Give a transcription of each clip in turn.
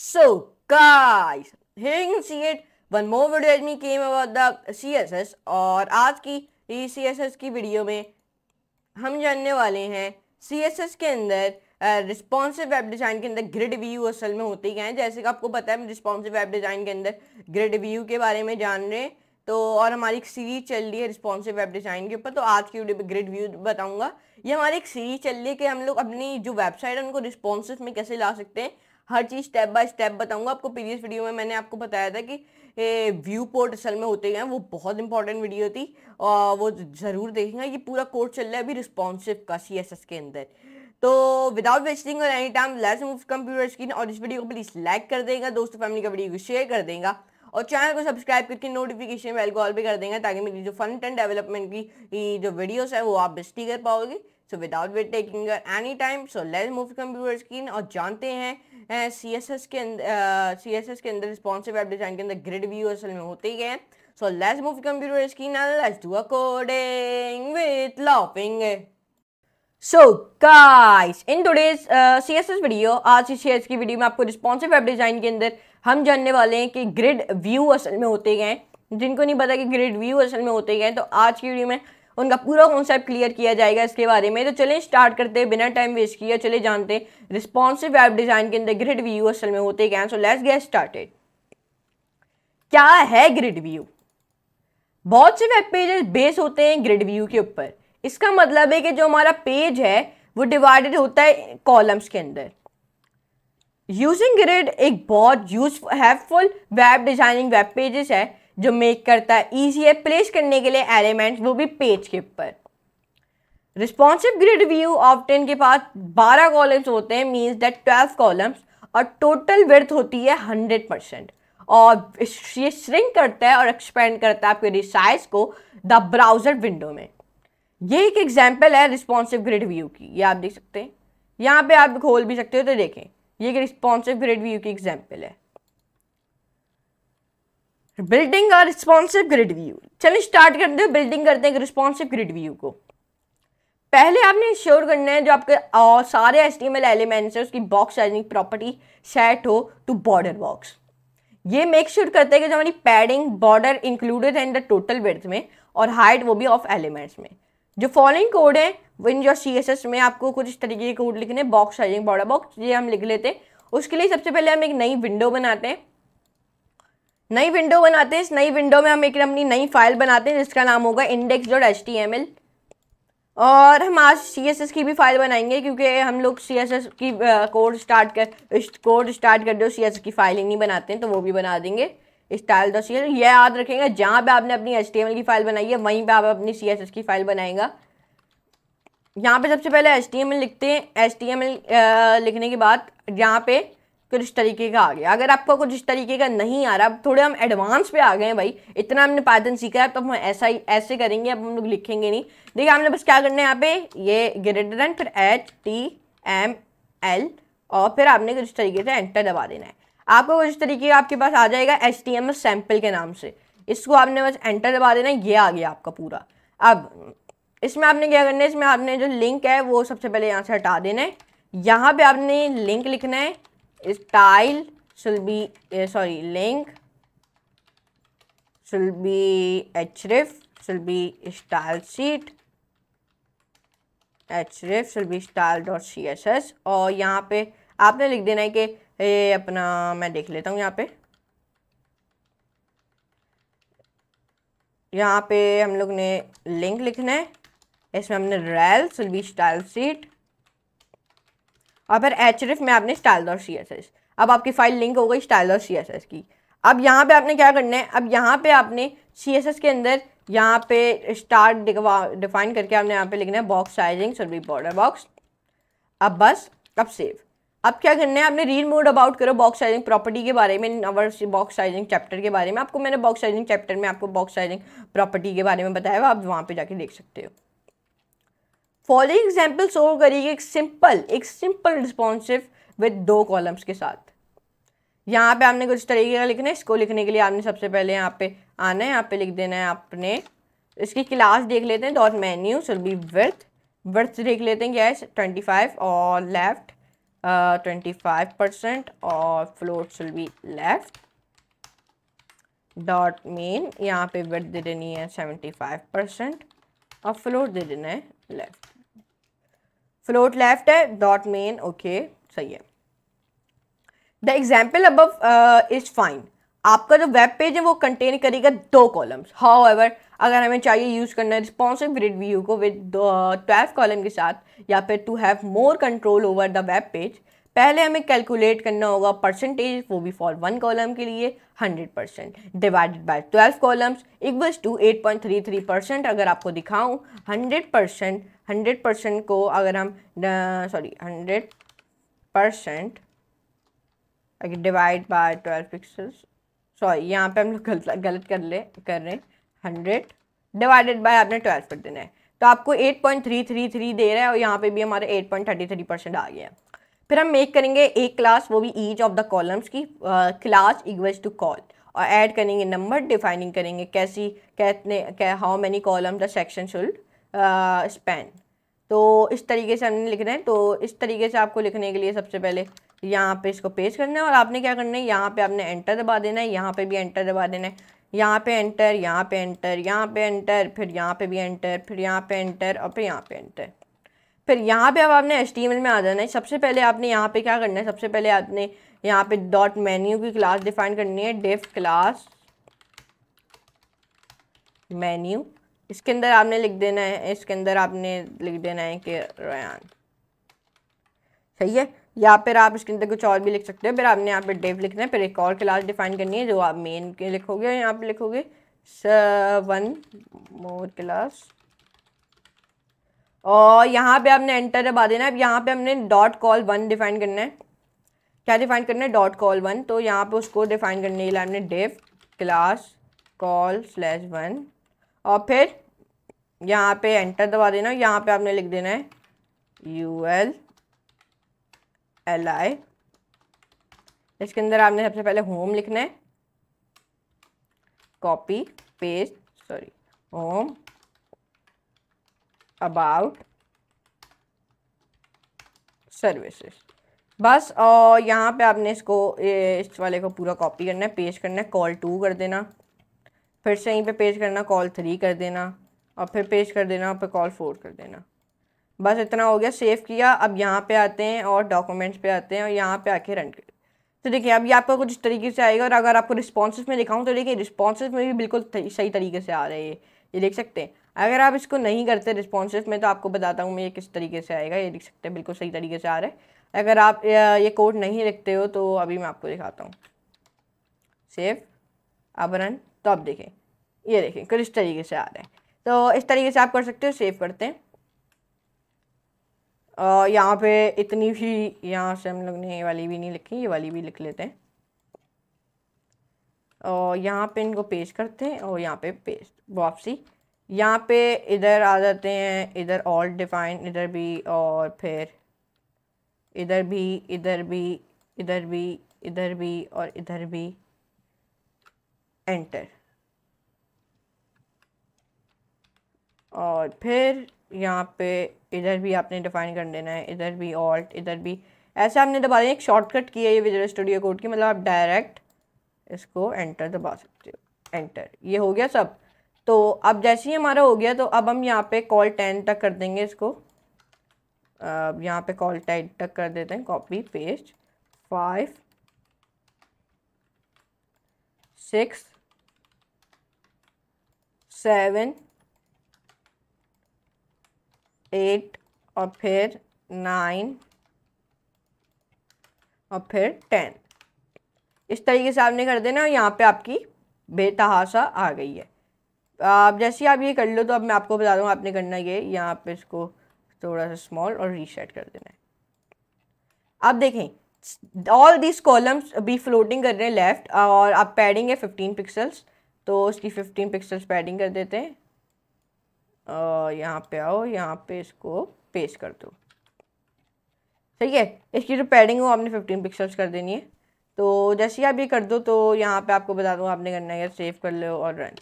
So guys, here you can see it. One more video as me came about the CSS और आज की इस CSS की video में हम जानने वाले हैं CSS के अंदर रिस्पॉन्सिव वेब डिज़ाइन के अंदर ग्रिड व्यू असल में होते क्या है जैसे कि आपको पता है रिस्पॉन्सिव वेब डिज़ाइन के अंदर ग्रिड व्यू के बारे में जान रहे हैं तो और हमारी एक सीरीज चल रही है रिस्पॉन्सिव वेब डिज़ाइन के ऊपर तो आज की वीडियो पे ग्रिड व्यू बताऊंगा ये हमारी एक सीरीज चल रही है कि हम लोग अपनी जो वेबसाइट है उनको रिस्पॉन्सिव में कैसे ला सकते हैं हर चीज़ स्टेप बाय स्टेप बताऊंगा आपको प्रीवियस वीडियो में मैंने आपको बताया था कि व्यू पोर्ट असल में होते हैं वो बहुत इंपॉर्टेंट वीडियो थी और वो ज़रूर देखेंगे ये पूरा कोर्स चल रहा है अभी रिस्पॉन्सिव का सी के अंदर तो विदाउट वेस्टिंग और any time let's move computer screen और इस वीडियो को प्लीज़ लाइक कर देगा दोस्तों फैमिली का वीडियो को शेयर कर देगा और चैनल को सब्सक्राइब करके नोटिफिकेशन बेल को ऑल भी कर देंगे ताकि मेरी जो फंड एंड डेवलपमेंट की जो वीडियोस है वो आप बेस्टी कर पाओगे so without wait taking any time so let's move computer screen और जानते हैं सी एस एस के सी एस एस के अंदर रिस्पॉन्सिव वेब डिजाइन के अंदर ग्रिड व्यू असल में होते ही है so let's move computer screen let's do according with looping so guys in today's C S S video आज की सी एस की वीडियो में आपको रिस्पॉन्सिव वेब डिज़ाइन के अंदर हम जानने वाले हैं कि ग्रिड व्यू असल में होते हैं जिनको नहीं पता कि ग्रिड व्यू असल में होते हैं तो आज की वीडियो में उनका पूरा कॉन्सेप्ट क्लियर किया जाएगा इसके बारे में तो चलें स्टार्ट करते हैं बिना टाइम वेस्ट किया चले जानते हैं रिस्पॉन्सिव वेब डिज़ाइन के ग्रिड व्यू असल में होते क्या सो लेट्स गेट स्टार्टेड क्या है ग्रिड व्यू बहुत से वेब पेजेस बेस होते हैं ग्रिड व्यू के ऊपर इसका मतलब है कि जो हमारा पेज है वो डिवाइडेड होता है कॉलम्स के अंदर यूजिंग ग्रिड एक बहुत use helpful web designing web pages है जो मेक करता है ईजी है प्लेस करने के लिए एलिमेंट्स वो भी पेज के ऊपर responsive grid view of ten के पास बारह कॉलम्स होते हैं मीन्स डेट ट्वेल्व कॉलम्स और टोटल वर्थ होती है हंड्रेड परसेंट और ये श्रिंक करता है और एक्सपेंड करता है आपके रिसाइज को द ब्राउज़र विंडो में ये एक एग्जाम्पल है रिस्पॉन्सिव ग्रिड व्यू की ये आप देख सकते हैं यहाँ पे आप खोल भी सकते हो तो देखें ये एक रिस्पॉन्सिव ग्रिड व्यू की एग्जाम्पल है बिल्डिंग और रिस्पॉन्सिव ग्रिड व्यू चलिए स्टार्ट करते हैं बिल्डिंग करते हैं रिस्पॉन्सिव ग्रिड व्यू को पहले आपने श्योर करना है जो आपके आ, सारे H T M L elements हैं उसकी बॉक्स साइजिंग प्रॉपर्टी सेट हो टू बॉर्डर बॉक्स ये मेक श्योर करते हैं कि जो हमारी पैडिंग बॉर्डर इंक्लूडेड है इन द टोटल वर्थ में और हाइट वो भी ऑफ एलिमेंट्स में जो फॉलोइंग कोड है वो इन जो सी एस एस में आपको कुछ इस तरीके के कोड लिखने बॉक्स साइजिंग बॉर्डर बॉक्स ये हम लिख लेते हैं उसके लिए सबसे पहले हम एक नई विंडो बनाते हैं नई विंडो बनाते हैं इस नई विंडो में हम एक अपनी नई फाइल बनाते हैं जिसका नाम होगा index dot H T M L और हम आज सी एस एस की भी फाइल बनाएंगे क्योंकि हम लोग सी एस एस की कोड स्टार्ट कर कोड स्टार्ट कर दो सी एस एस की फाइल ही नहीं बनाते हैं तो वो भी बना देंगे स्टाइल दो सी एस यह याद रखेंगे जहाँ पर आपने अपनी एच टी एम एल की फाइल बनाई है वहीं पर आप अपनी सी एस एस की फाइल बनाएगा यहाँ पर सबसे पहले एच टी एम एल लिखते हैं एच टी एम एल लिखने के बाद यहाँ पर कुछ इस तरीके का आ गया अगर आपको कुछ इस तरीके का नहीं आ रहा अब थोड़े हम एडवांस पे आ गए हैं भाई इतना हमने पायथन सीखा है तो हम ऐसा ही ऐसे करेंगे अब हम लोग लिखेंगे नहीं देखिए हमने बस क्या करना है यहाँ पे ये ग्रेटर फिर एच टी एम एल और फिर आपने कुछ तरीके से एंटर दबा देना है आपको कुछ तरीके का आपके पास आ जाएगा H T M L sample के नाम से इसको आपने बस एंटर दबा देना है ये आ गया आपका पूरा अब इसमें आपने क्या करना है इसमें आपने जो लिंक है वो सबसे पहले यहाँ से हटा देना है यहाँ पे आपने लिंक लिखना है is tile should be uh, sorry link should be href should be style sheet href should be style dot css और यहाँ पे आपने लिख देना है कि ये अपना मैं देख लेता हूँ यहाँ पे यहाँ पे हम लोग ने लिंक लिखना है इसमें हमने रेल सुल बी स्टाइल सीट और फिर एच में आपने स्टाइल और सी अब आपकी फाइल लिंक हो गई स्टाइल और सी की अब यहाँ पे आपने क्या करना है अब यहाँ पे आपने सी के अंदर यहाँ पे स्टार डिफाइन करके आपने यहाँ पे लिखना है box sizing service border box अब बस अब सेव अब क्या करना है आपने रीड मोड अबाउट करो बॉक्स साइजिंग प्रॉपर्टी के बारे में बॉक्स साइजिंग चैप्टर के बारे में आपको मैंने बॉक्स साइजिंग चैप्टर में आपको बॉक्स साइजिंग प्रॉपर्टी के बारे में बताया हुआ आप वहाँ पे जाके देख सकते हो फॉलोइंग एग्जाम्पल शो करिए एक सिंपल एक सिंपल रिस्पॉन्सिव विद दो कॉलम्स के साथ यहाँ पे आपने कुछ तरीके का लिखना है इसको लिखने के लिए आपने सबसे पहले यहाँ पे आना है यहाँ पे लिख देना है आपने इसकी क्लास देख लेते हैं dot menu should be worth worth देख लेते हैं क्या है ट्वेंटी फाइव और लेफ्ट ट्वेंटी फाइव परसेंट और फ्लोट सुल बी लेफ्ट डॉट मेन यहाँ पे वर्थ दे देनी है सेवेंटी फाइव परसेंट और फ्लोट दे देना है लेफ्ट फ्लोट लेफ्ट है डॉट मेन ओके सही है द एग्जाम्पल अब इज फाइन आपका जो वेब पेज है वो कंटेन करेगा दो कॉलम्स हाउ एवर अगर हमें चाहिए यूज़ करना है रिस्पॉन्सिव ग्रिड व्यू को विद ट्वेल्व कॉलम के साथ या फिर to have more control over the web page पहले हमें कैलकुलेट करना होगा परसेंटेज वो भी फॉर वन कॉलम के लिए hundred percent divided by twelve columns equals to eight point three three percent अगर आपको दिखाऊं हंड्रेड परसेंट हंड्रेड परसेंट को अगर हम सॉरी हंड्रेड परसेंट अगर divide by twelve pixels sorry यहाँ पे हम लोग गलत गलत कर ले कर रहे हैं हंड्रेड डिवाइडेड बाय आपने ट्वेल्व कर देना है तो आपको eight point three three three दे रहा है और यहाँ पे भी हमारे eight point thirty three percent आ गया है फिर हम मेक करेंगे एक क्लास वो भी ईच ऑफ द कॉलम्स की क्लास इक्वल्स टू कॉल और ऐड करेंगे नंबर डिफाइनिंग करेंगे कैसी कहते how many column the section should span तो इस तरीके से हमने लिखना है तो इस तरीके से आपको लिखने के लिए सबसे पहले यहाँ पे इसको पेश करना है और आपने क्या करना है यहाँ पे आपने एंटर दबा देना है यहाँ पे भी एंटर दबा देना है यहाँ पे एंटर यहाँ पे एंटर यहाँ पे एंटर फिर यहाँ पे भी एंटर फिर यहाँ पे एंटर और फिर यहाँ पे एंटर फिर यहाँ पे अब आपने एल में आ जाना है सबसे पहले आपने यहाँ पे क्या करना है सबसे पहले आपने यहाँ पे डॉट मेन्यू की क्लास डिफाइन करनी है डेफ क्लास मेन्यू इसके अंदर आपने लिख देना है इसके अंदर आपने लिख देना है कि रयान सही है या फिर आप इसके अंदर कुछ और भी लिख सकते हो फिर आपने यहाँ पे डेव लिखना है फिर एक और क्लास डिफाइन करनी है जो आप मेन के लिखोगे यहाँ पे लिखोगे वन मोर क्लास और यहाँ पे आपने एंटर दबा देना है अब यहाँ पे हमने डॉट कॉल वन डिफाइन करना है क्या डिफाइन करना है डॉट कॉल वन तो यहाँ पे उसको डिफाइन करने के लिए हमने div class col slash one और फिर यहाँ पे एंटर दबा देना यहाँ पे आपने लिख देना है यू एल एल आई इसके अंदर आपने सबसे पहले होम लिखना है copy paste sorry home about services बस और यहाँ पे आपने इसको इस वाले को पूरा कॉपी करना है पेस्ट करना है कॉल टू कर देना फिर से यहीं पे पेश करना कॉल थ्री कर देना और फिर पेश कर देना और फिर कॉल फोर कर देना बस इतना हो गया सेव किया अब यहाँ पे आते हैं और डॉक्यूमेंट्स पे आते हैं और यहाँ पे आके रन कर तो देखिए अब ये आपको कुछ इस तरीके से आएगा और अगर आपको रिस्पॉन्स में दिखाऊँ तो देखिए रिस्पॉन्स में भी बिल्कुल सही तरीके से आ रहे हैं ये देख सकते हैं अगर आप इसको नहीं करते रिस्पॉन्सिव में तो आपको बताता हूँ मैं ये किस तरीके से आएगा ये देख सकते हैं बिल्कुल सही तरीके से आ रहा है अगर आप ये कोड नहीं लिखते हो तो अभी मैं आपको दिखाता हूँ सेव अब रन तो आप देखें ये देखें कुछ इस तरीके से आ रहे हैं तो इस तरीके से आप कर सकते हो सेव करते हैं और यहाँ पे इतनी भी यहाँ से हम लोग ने ये वाली भी नहीं लिखी ये वाली भी लिख लेते हैं और यहाँ पे इनको पेश करते हैं और यहाँ पे पेस्ट वापसी यहाँ पे इधर आ जाते हैं इधर ऑल डिफाइन इधर भी और फिर इधर भी इधर भी इधर भी इधर भी और इधर भी एंटर और फिर यहाँ पे इधर भी आपने डिफ़ाइन कर देना है इधर भी ऑल्ट इधर भी ऐसे आपने दबा दें एक शॉर्टकट किया है ये विजुअल स्टूडियो कोड की मतलब आप डायरेक्ट इसको एंटर दबा सकते हो एंटर ये हो गया सब तो अब जैसे ही हमारा हो गया तो अब हम यहाँ पे कॉल टेन तक कर देंगे इसको अब यहाँ पे कॉल टेन तक कर देते हैं copy paste five six seven eight और फिर नाइन और फिर टेन इस तरीके से आपने कर देना यहाँ पे आपकी बेतहासा आ गई है आप जैसे आप ये कर लो तो अब मैं आपको बता दूँ आपने करना ये यहाँ पे इसको थोड़ा सा स्मॉल और रीसेट कर देना है आप देखें ऑल दिस कॉलम्स अभी फ्लोटिंग कर रहे हैं लेफ्ट और आप पैडिंग है फिफ्टीन पिक्सल्स तो उसकी फिफ्टीन पिक्सल्स पैडिंग कर देते हैं यहाँ पे आओ यहाँ पे इसको पेश कर दो सही है इसकी जो पैडिंग हो आपने फिफ्टीन पिक्सल्स कर देनी है तो जैसे ही आप ये कर दो तो यहाँ पे आपको बता दूँ आपने करना है सेव कर लो और रन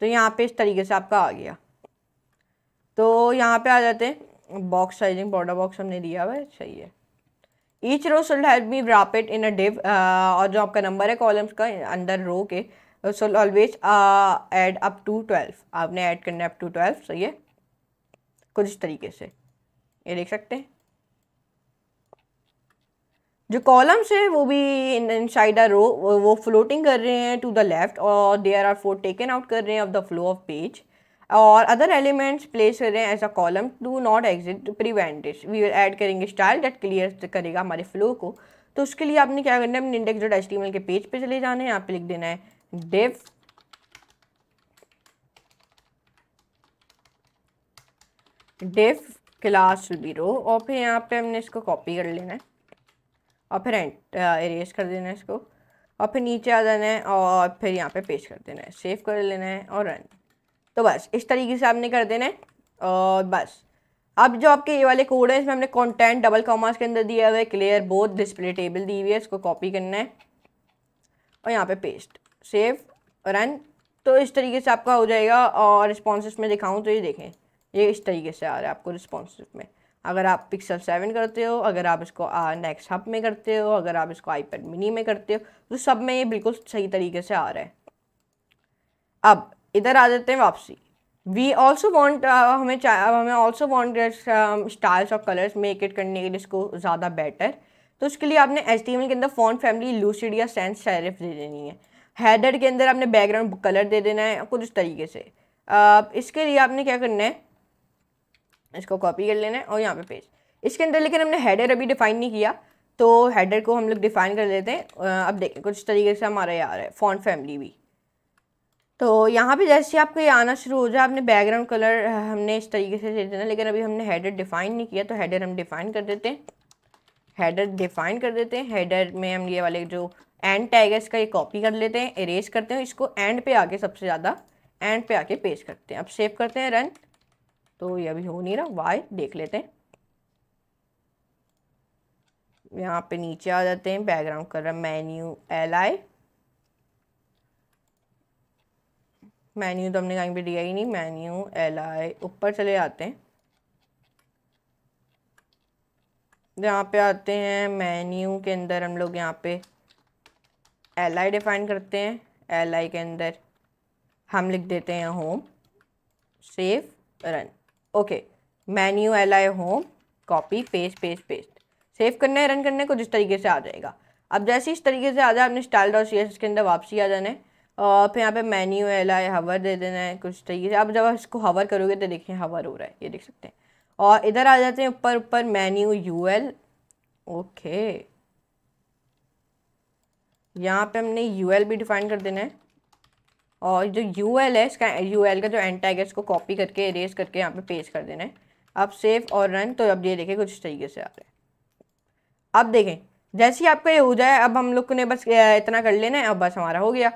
तो यहाँ पे इस तरीके से आपका आ गया तो यहाँ पे आ जाते हैं बॉक्स साइजिंग बॉर्डर बॉक्स हमने दिया हुआ है सही है each row should me be it in a div और जो आपका नंबर है कॉलम्स का अंदर रो के so always add up to twelve आपने ऐड करना है अप टू ट्वेल्व सही है कुछ तरीके से ये देख सकते हैं जो कॉलम्स हैं वो भी इन साइड रो वो फ्लोटिंग कर रहे हैं टू द लेफ्ट और there are for taken out कर रहे हैं of the flow of page और अदर एलिमेंट्स प्लेस कर रहे हैं as a column do not exit to prevent this we add करेंगे स्टाइल डेट क्लियर करेगा हमारे फ्लो को तो उसके लिए आपने क्या करना है अपने इंडेक्स डॉट एच के पेज पे चले जाना है यहाँ पे लिख देना है div div class should be row और फिर यहाँ पे हमने इसको कॉपी कर लेना है और फिर इरेज कर देना है इसको और फिर नीचे आ जाना है और फिर यहाँ पे पेश कर देना है सेव कर लेना है और रन तो बस इस तरीके से आपने कर देना है और बस अब जो आपके ये वाले कोड है इसमें हमने कंटेंट डबल कॉमर्स के अंदर दिया हुआ है क्लियर बोथ डिस्प्ले टेबल दी हुई है इसको कॉपी करना है और यहाँ पे पेस्ट सेव रन तो इस तरीके से आपका हो जाएगा और रिस्पॉन्स में दिखाऊँ तो ये देखें ये इस तरीके से आ रहा है आपको रिस्पॉन्स में अगर आप पिक्सल सेवन करते हो अगर आप इसको नेक्स्ट हब में करते हो अगर आप इसको आईपैड मिनी में करते हो तो सब में ये बिल्कुल सही तरीके से आ रहा है अब इधर आ जाते हैं वापसी वी ऑल्सो वॉन्ट हमें हमें ऑल्सो वॉन्ट स्टाइल्स और कलर्स मेक इट करने के लिए इसको ज़्यादा बेटर तो उसके लिए आपने एच के अंदर font family Lucida or sans serif दे देनी है हेडर के अंदर आपने बैकग्राउंड कलर दे देना है कुछ तरीके से आप इसके लिए आपने क्या करना है इसको कॉपी कर लेना है और यहाँ पे पेज इसके अंदर लेकिन हमने हेडर अभी डिफ़ाइन नहीं किया तो हेडर को हम लोग डिफ़ाइन कर लेते हैं अब देखें कुछ तरीके से हमारा यार है फॉन्ट फैमिली भी तो यहाँ पे जैसे आपको ये आना शुरू हो जाए आपने बैकग्राउंड कलर हमने इस तरीके से दे देना लेकिन अभी हमने हेडर डिफ़ाइन नहीं किया तो हेडर हम डिफ़ाइन कर देते हैं हेडर डिफाइन कर देते हैं हेडर में हम ये वाले जो एंड टैग है इसका ये कॉपी कर लेते हैं इरेज करते हैं इसको एंड पे आके सबसे ज़्यादा एंड पे आके पेश करते हैं अब सेव करते हैं रन तो ये अभी हो नहीं रहा वाई देख लेते हैं यहाँ पे नीचे आ जाते हैं background colour menu L I menu तो हमने कहीं पे दिया ही नहीं मेन्यू एल आई ऊपर चले जाते हैं यहाँ पे आते हैं मेन्यू के अंदर हम लोग यहाँ पे एल आई डिफ़ाइन करते हैं एल आई के अंदर हम लिख देते हैं home save run okay menu L I home copy paste paste paste save करना है रन करने को जिस तरीके से आ जाएगा अब जैसे इस तरीके से आ जाए आपने स्टाइल डॉट सी के अंदर वापसी आ जाना है और फिर यहाँ पे मेन्यू एल आई हवर दे देना है कुछ तरीके से आप जब इसको हवर करोगे तो देखिए हवर हो रहा है ये देख सकते हैं और इधर आ जाते हैं ऊपर ऊपर मेन्यू यू एल ओके यहाँ पे हमने यू एल भी डिफाइन कर देना है और जो यू एल है इसका यू एल का जो एंटैग है इसको कॉपी करके इरेज करके यहाँ पे पेस्ट कर देना है अब सेव और रन तो अब ये देखें कुछ तरीके से आ रहा है अब देखें जैसे ही आपका ये हो जाए अब हम लोग ने बस इतना कर लेना है अब बस हमारा हो गया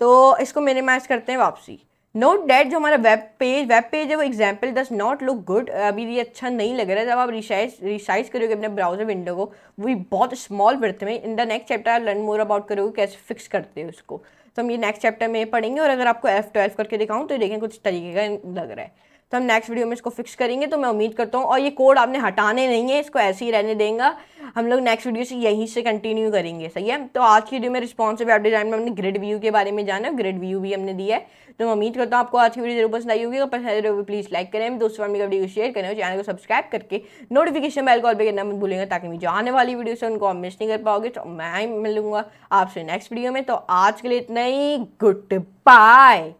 तो इसको मिनिमाइज करते हैं वापसी नोट डेट जो हमारा वेब पेज वेब पेज है वो एग्जाम्पल दस नॉट लुक गुड अभी ये अच्छा नहीं लग रहा है जब आप रिसाइज रिसाइज करोगे अपने ब्राउजर विंडो को वो बहुत स्मॉल बर्थ में इन द नेक्स्ट चैप्टर आप लर्न मोर अबाउट करोगे कैसे फिक्स करते हैं उसको तो हम ये नेक्स्ट चैप्टर में पढ़ेंगे और अगर आपको एफ ट्वेल्व करके दिखाऊँ तो देखें कुछ तरीके का लग रहा है तो हम नेक्स्ट वीडियो में इसको फिक्स करेंगे तो मैं उम्मीद करता हूँ और ये कोड आपने हटाने नहीं है इसको ऐसे ही रहने देंगे हम लोग नेक्स्ट वीडियो से यहीं से कंटिन्यू करेंगे सही है तो आज की वीडियो में रिस्पॉन्सिव वेब डिज़ाइन में हमने ग्रिड व्यू के बारे में जाना ग्रिड व्यू भी हमने दिया है तो मैं उम्मीद करता हूँ आपको आज की वीडियो जरूर पसंद आई होगी और पसंद आई प्लीज़ तो लाइक करें दोस्तों फैमिली वीडियो शेयर करें और चैनल को सब्सक्राइब करके नोटिफिकेशन बेल कॉल पर करना मत भूलेंगे ताकि मुझे आने वाली वीडियो से उनको मिस नहीं कर पाओगे तो मैं मिलूंगा आपसे नेक्स्ट वीडियो में तो आज के लिए इतना ही गुड बाय